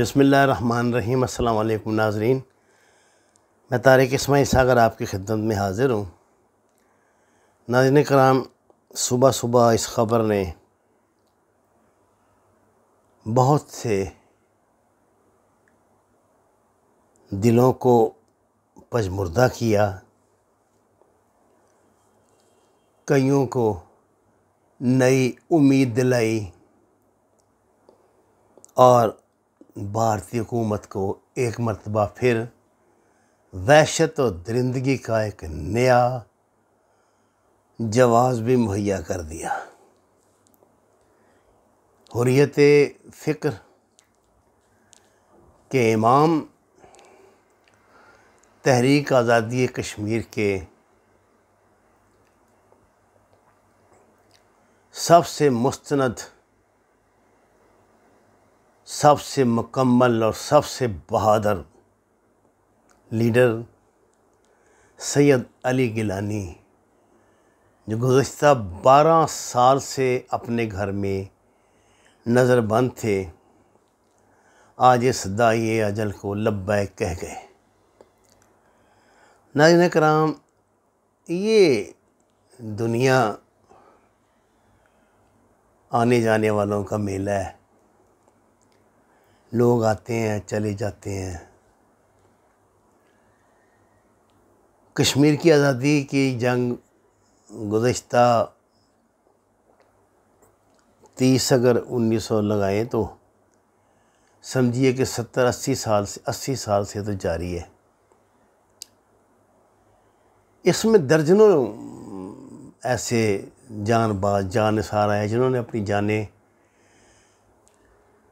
बसमीम् अल्लाम नाजरीन मैं तारक इसमाई सागर आपकी खिदमत में हाज़िर हूँ नाजन कराम सुबह सुबह इस ख़बर ने बहुत से दिलों को पजमुर्दा किया कईयों को नई उम्मीद दिलाई और भारतीय हुकूमत को एक मरतबा फिर वहशत और दरिंदगी का एक नया जवाब भी मुहैया कर दिया हुरियत फ़िक्र के इमाम तहरीक आज़ादी कश्मीर के सबसे मुस्ंद सबसे मुकम्मल और सबसे बहादुर लीडर सैयद अली गिलानी जो गुज्त बारह साल से अपने घर में नज़रबंद थे आज इस दाई अजल को लब्बे कह गए नाजन कराम ये दुनिया आने जाने वालों का मेला है लोग आते हैं चले जाते हैं कश्मीर की आज़ादी की जंग गुज्त तीस अगर उन्नीस सौ लगाएँ तो समझिए कि सत्तर अस्सी साल से अस्सी साल से तो जारी है इसमें दर्जनों ऐसे जान सार आए जिन्होंने अपनी जानें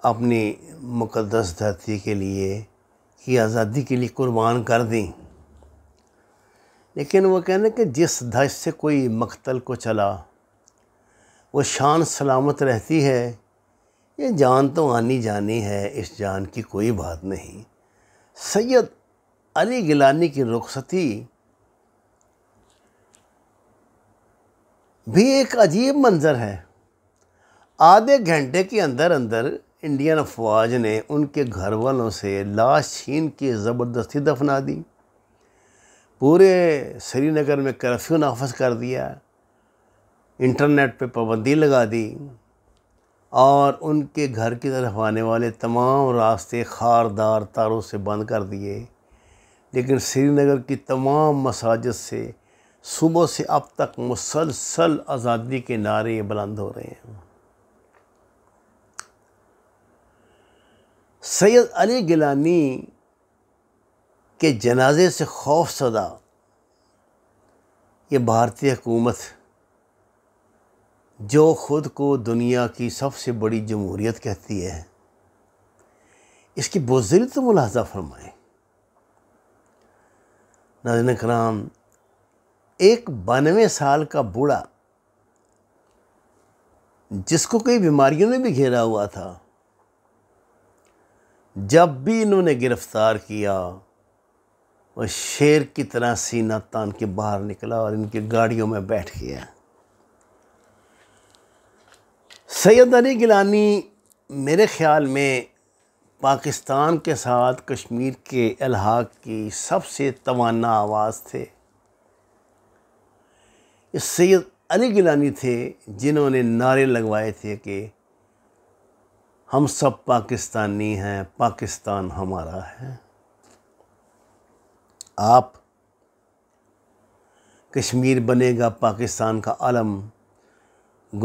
अपनी मुक़दस धरती के लिए कि आज़ादी के लिए कुर्बान कर दी लेकिन वो कहने कि जिस धज से कोई मकतल को चला वो शान सलामत रहती है ये जान तो आनी जानी है इस जान की कोई बात नहीं सैयद अली गिलानी की रुखसती भी एक अजीब मंज़र है आधे घंटे के अंदर अंदर इंडियन अफवाज ने उनके घर वालों से लाश छीन के ज़बरदस्ती दफना दी पूरे श्रीनगर में कर्फ्यू नाफज कर दिया इंटरनेट पे पाबंदी लगा दी और उनके घर की तरफ आने वाले तमाम रास्ते खारदार तारों से बंद कर दिए लेकिन श्रीनगर की तमाम मसाजद से सुबह से अब तक मुसलसल आज़ादी के नारे बुलंद हो रहे हैं सैयद अली गिलानी के जनाजे से खौफ सदा ये भारतीय हुकूमत जो ख़ुद को दुनिया की सबसे बड़ी जमहूरीत कहती है इसकी बुजरी तो मुलाजा फरमाए नाजन कराम एक बानवे साल का बूढ़ा जिसको कई बीमारियों ने भी घेरा हुआ था जब भी इन्होंने गिरफ्तार किया वह शेर की तरह सीना तान के बाहर निकला और इनकी गाड़ियों में बैठ गया सैयद अली गिलानी मेरे ख़्याल में पाकिस्तान के साथ कश्मीर के अलहाक की सबसे तवाना आवाज़ थे इस सैयद अली गिलानी थे जिन्होंने नारे लगवाए थे कि हम सब पाकिस्तानी हैं पाकिस्तान हमारा है आप कश्मीर बनेगा पाकिस्तान का आलम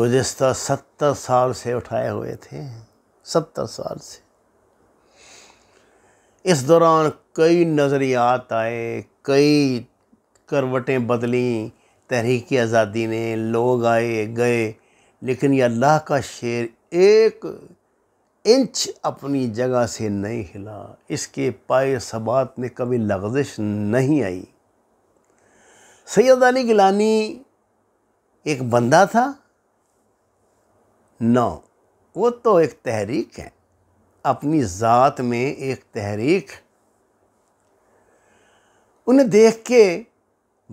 गुजशत सत्तर साल से उठाए हुए थे सत्तर साल से इस दौरान कई नज़रियात आए कई करवटें बदली तहरीक आज़ादी ने लोग आए गए लेकिन ये अल्लाह का शेर एक इंच अपनी जगह से नहीं हिला इसके पाए सबात में कभी लग्जिश नहीं आई सैद अली गिलानी एक बंदा था नौ वो तो एक तहरीक है अपनी ज़ात में एक तहरीक उन्हें देख के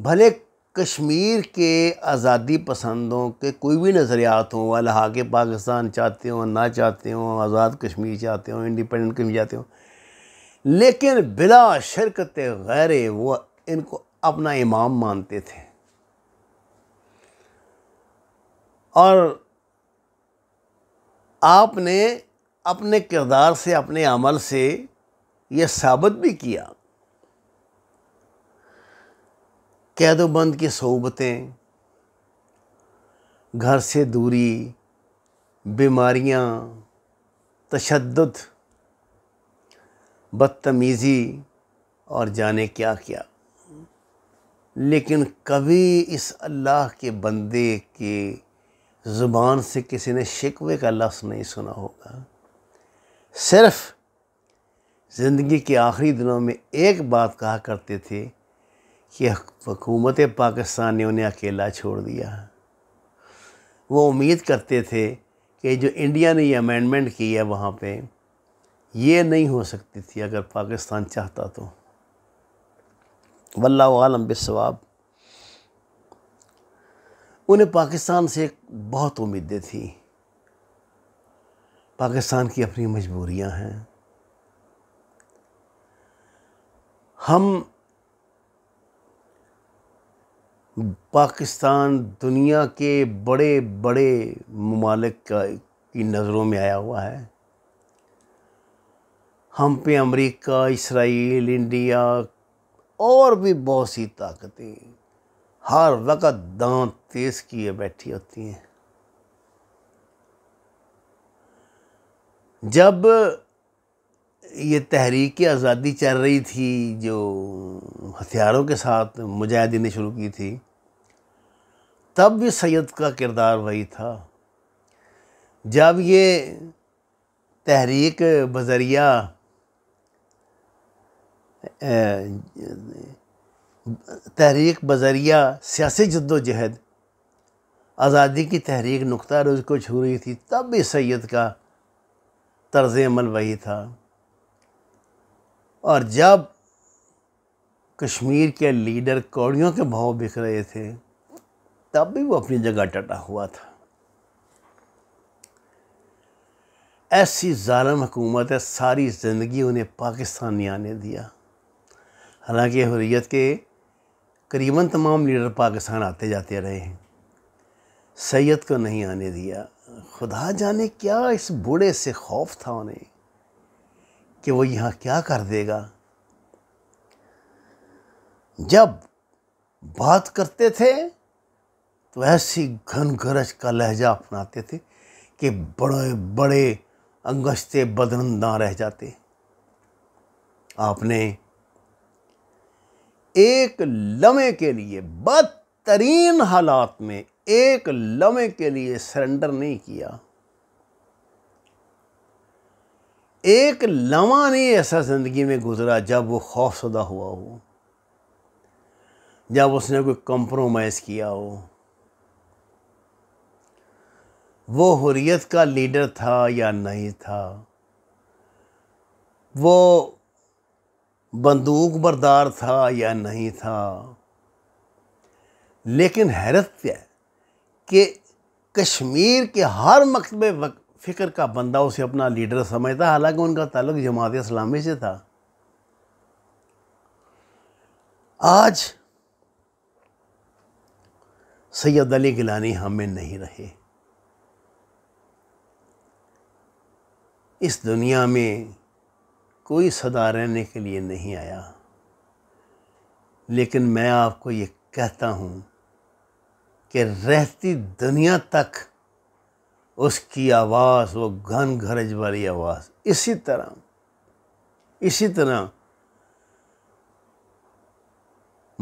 भले कश्मीर के आज़ादी पसंदों के कोई भी नज़रियात हों वाला के पाकिस्तान चाहते हों ना चाहते हों आज़ाद कश्मीर चाहते हों इंडिपेंडेंट कश्मीर चाहते हों लेकिन बिला शिरकत गैर वो इनको अपना इमाम मानते थे और आपने अपने किरदार से अपने अमल से यह साबित भी किया कैदोबंद की सोबतें घर से दूरी बीमारियां तशद बदतमीज़ी और जाने क्या क्या लेकिन कभी इस अल्लाह के बंदे के ज़ुबान से किसी ने शिकवे का लफ्स नहीं सुना होगा सिर्फ ज़िंदगी के आखिरी दिनों में एक बात कहा करते थे कि हुकूमत पाकिस्तान ने उन्हें अकेला छोड़ दिया वो उम्मीद करते थे कि जो इंडिया ने ये अमेंडमेंट की है वहाँ पे ये नहीं हो सकती थी अगर पाकिस्तान चाहता तो वल्ला बिसवाब उन्हें पाकिस्तान से बहुत उम्मीदें थी पाकिस्तान की अपनी मजबूरियां हैं हम पाकिस्तान दुनिया के बड़े बड़े ममालिक की नज़रों में आया हुआ है हम पे अमेरिका इसराइल इंडिया और भी बहुत सी ताकतें हर वक़्त दांत तेज किए बैठी होती हैं जब ये तहरीक आज़ादी चल रही थी जो हथियारों के साथ मुजाहिदीन ने शुरू की थी तब भी सैयद का किरदार वही था जब ये तहरीक बजरिया तहरीक बजरिया सियासी जद्दोजहद आज़ादी की तहरीक नुकता रोज़ को छू रही थी तब भी सैयद का तर्ज अमल वही था और जब कश्मीर के लीडर कौड़ियों के भाव बिक रहे थे तब भी वो अपनी जगह डटा हुआ था ऐसी ालम हुकूमत है सारी ज़िंदगी उन्हें पाकिस्तान नहीं आने दिया हालांकि हुरियत के करीबन तमाम लीडर पाकिस्तान आते जाते रहे हैं सैयद को नहीं आने दिया खुदा जाने क्या इस बूढ़े से खौफ था उन्हें कि वो यहाँ क्या कर देगा जब बात करते थे तो ऐसी घन गरज का लहजा अपनाते थे कि बड़े बड़े अंगश्ते बदनंदा रह जाते आपने एक लम्हे के लिए बदतरीन हालात में एक लम्हे के लिए सरेंडर नहीं किया एक लम्हा नहीं ऐसा ज़िंदगी में गुजरा जब वो खौफसदा हुआ हो जब उसने कोई कंप्रोमाइज़ किया हो वो हुरियत का लीडर था या नहीं था वो बंदूक बरदार था या नहीं था लेकिन हैरत है कि कश्मीर के हर मकतबे वक्त फ़िक्र का बंदा उसे अपना लीडर समझता हालांकि उनका ताल्लुक जमात इस्लामी से था आज सैयद अली गिलानी हमें नहीं रहे इस दुनिया में कोई सदा रहने के लिए नहीं आया लेकिन मैं आपको ये कहता हूँ कि रहती दुनिया तक उसकी आवाज़ वो घन घरज वाली आवाज़ इसी तरह इसी तरह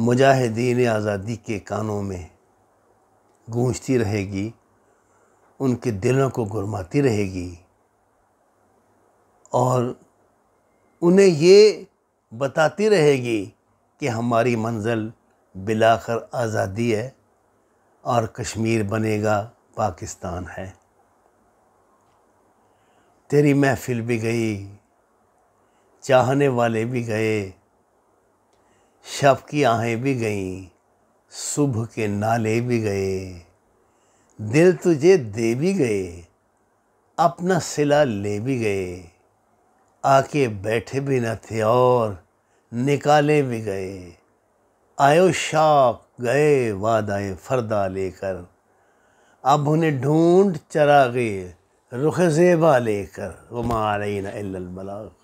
मुजाहिदीन आज़ादी के कानों में गूंजती रहेगी उनके दिलों को गुरमाती रहेगी और उन्हें ये बताती रहेगी कि हमारी मंजिल बिलाकर आज़ादी है और कश्मीर बनेगा पाकिस्तान है तेरी महफिल भी गई चाहने वाले भी गए शब की आहें भी गईं सुबह के नाले भी गए दिल तुझे दे भी गए अपना सिला ले भी गए आके बैठे भी न थे और निकाले भी गए आयो शाप गए वादाए फरदा लेकर अब उन्हें ढूंढ चरा गए رخ زیبا لے کر وما علینا الا البلاغ